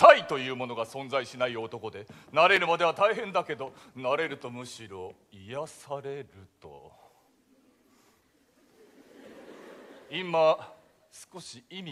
タイというものが存在しない男で慣れるまでは大変だけど慣れるとむしろ癒されると今少し意味